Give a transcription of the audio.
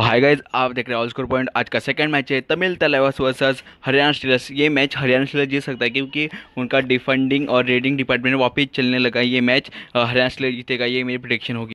तो hi guys आप देख रहे हैं ऑल स्कोर पॉइंट आज का सेकंड मैच है तमिल तलेवस वर्सेस हरियाणा स्टीलर्स ये मैच हरियाणा स्टीलर्स जीत सकता है क्योंकि उनका डिफेंडिंग और रेडिंग डिपार्टमेंट वापस चलने लगा ये मैच हरियाणा स्टीलर जीतेगा ये मेरी प्रोडिक्शन होगी